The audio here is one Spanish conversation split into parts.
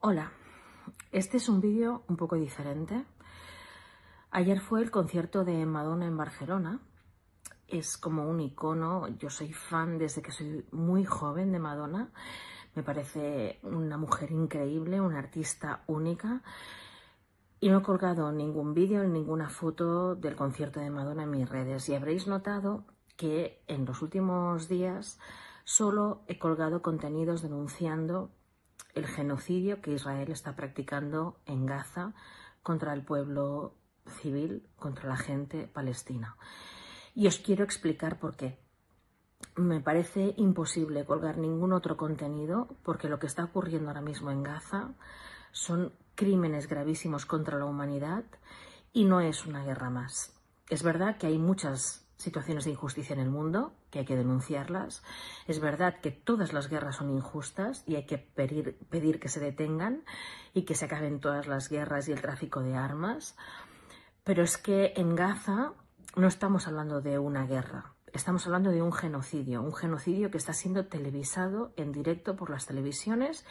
Hola, este es un vídeo un poco diferente. Ayer fue el concierto de Madonna en Barcelona. Es como un icono, yo soy fan desde que soy muy joven de Madonna. Me parece una mujer increíble, una artista única. Y no he colgado ningún vídeo ni ninguna foto del concierto de Madonna en mis redes. Y habréis notado que en los últimos días solo he colgado contenidos denunciando el genocidio que Israel está practicando en Gaza contra el pueblo civil, contra la gente palestina. Y os quiero explicar por qué. Me parece imposible colgar ningún otro contenido porque lo que está ocurriendo ahora mismo en Gaza son crímenes gravísimos contra la humanidad y no es una guerra más. Es verdad que hay muchas situaciones de injusticia en el mundo, que hay que denunciarlas. Es verdad que todas las guerras son injustas y hay que pedir, que se detengan y que se acaben todas las guerras y el tráfico de armas. Pero es que en Gaza no estamos hablando de una guerra, estamos hablando de un genocidio, un genocidio que está siendo televisado en directo por las televisiones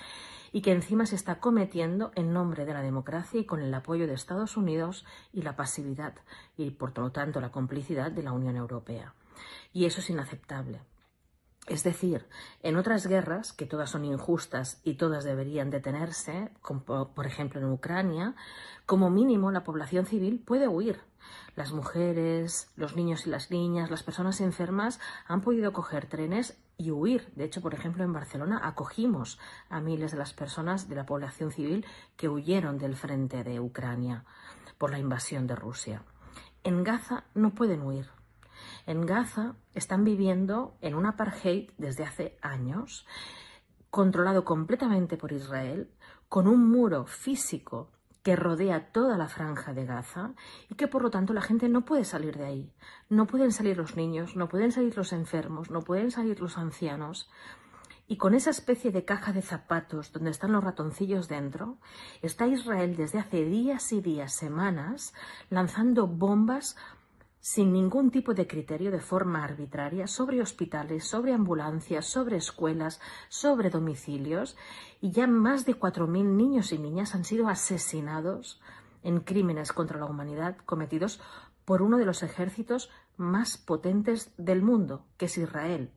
y que encima se está cometiendo en nombre de la democracia y con el apoyo de Estados Unidos y la pasividad y por lo tanto la complicidad de la Unión Europea. Y eso es inaceptable. Es decir, en otras guerras, que todas son injustas y todas deberían detenerse, como por ejemplo en Ucrania, como mínimo la población civil puede huir. Las mujeres, los niños y las niñas, las personas enfermas han podido coger trenes y huir. De hecho, por ejemplo, en Barcelona acogimos a miles de las personas de la población civil que huyeron del frente de Ucrania por la invasión de Rusia. En Gaza no pueden huir en Gaza están viviendo en un apartheid desde hace años, controlado completamente por Israel, con un muro físico que rodea toda la franja de Gaza y que por lo tanto la gente no puede salir de ahí. No pueden salir los niños, no pueden salir los enfermos, no pueden salir los ancianos. Y con esa especie de caja de zapatos donde están los ratoncillos dentro, está Israel desde hace días y días, semanas, lanzando bombas sin ningún tipo de criterio de forma arbitraria sobre hospitales, sobre ambulancias, sobre escuelas, sobre domicilios, y ya más de 4.000 niños y niñas han sido asesinados en crímenes contra la humanidad cometidos por uno de los ejércitos más potentes del mundo, que es Israel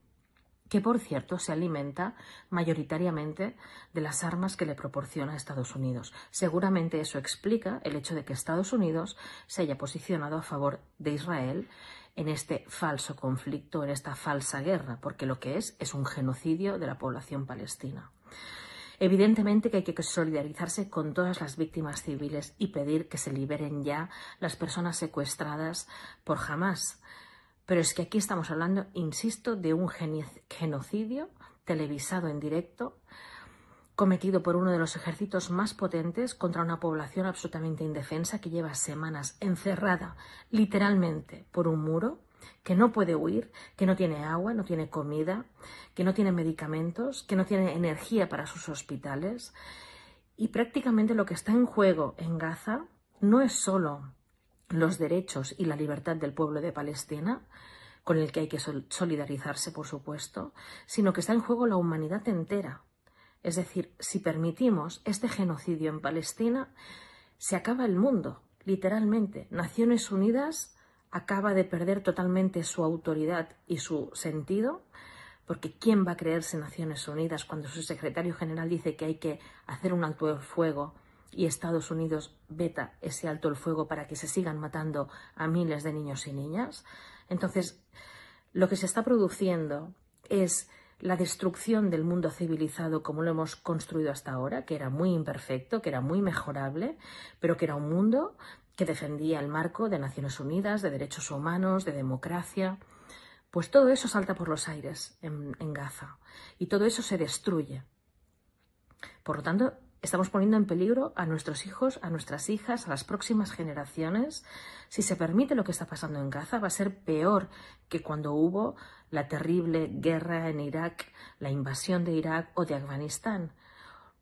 que por cierto se alimenta mayoritariamente de las armas que le proporciona Estados Unidos. Seguramente eso explica el hecho de que Estados Unidos se haya posicionado a favor de Israel en este falso conflicto, en esta falsa guerra, porque lo que es es un genocidio de la población palestina. Evidentemente que hay que solidarizarse con todas las víctimas civiles y pedir que se liberen ya las personas secuestradas por Hamas. Pero es que aquí estamos hablando, insisto, de un genocidio televisado en directo cometido por uno de los ejércitos más potentes contra una población absolutamente indefensa que lleva semanas encerrada literalmente por un muro, que no puede huir, que no tiene agua, no tiene comida, que no tiene medicamentos, que no tiene energía para sus hospitales. Y prácticamente lo que está en juego en Gaza no es solo los derechos y la libertad del pueblo de Palestina, con el que hay que solidarizarse, por supuesto, sino que está en juego la humanidad entera. Es decir, si permitimos este genocidio en Palestina, se acaba el mundo, literalmente. Naciones Unidas acaba de perder totalmente su autoridad y su sentido, porque ¿quién va a creerse Naciones Unidas cuando su secretario general dice que hay que hacer un alto fuego y Estados Unidos veta ese alto el fuego para que se sigan matando a miles de niños y niñas. Entonces, lo que se está produciendo es la destrucción del mundo civilizado como lo hemos construido hasta ahora, que era muy imperfecto, que era muy mejorable, pero que era un mundo que defendía el marco de Naciones Unidas, de derechos humanos, de democracia. Pues todo eso salta por los aires en, en Gaza y todo eso se destruye. Por lo tanto, Estamos poniendo en peligro a nuestros hijos, a nuestras hijas, a las próximas generaciones. Si se permite lo que está pasando en Gaza, va a ser peor que cuando hubo la terrible guerra en Irak, la invasión de Irak o de Afganistán.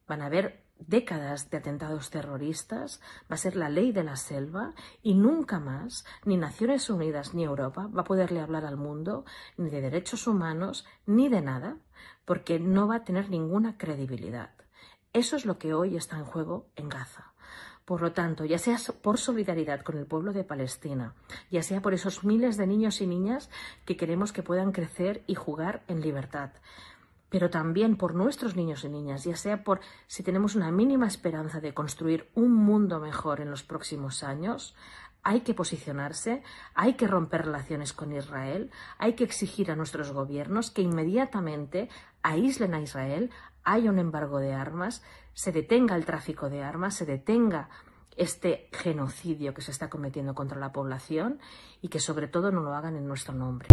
Van a haber décadas de atentados terroristas, va a ser la ley de la selva y nunca más ni Naciones Unidas ni Europa va a poderle hablar al mundo ni de derechos humanos ni de nada porque no va a tener ninguna credibilidad. Eso es lo que hoy está en juego en Gaza. Por lo tanto, ya sea por solidaridad con el pueblo de Palestina, ya sea por esos miles de niños y niñas que queremos que puedan crecer y jugar en libertad, pero también por nuestros niños y niñas, ya sea por si tenemos una mínima esperanza de construir un mundo mejor en los próximos años, hay que posicionarse, hay que romper relaciones con Israel, hay que exigir a nuestros gobiernos que inmediatamente aíslen a Israel, hay un embargo de armas, se detenga el tráfico de armas, se detenga este genocidio que se está cometiendo contra la población y que sobre todo no lo hagan en nuestro nombre.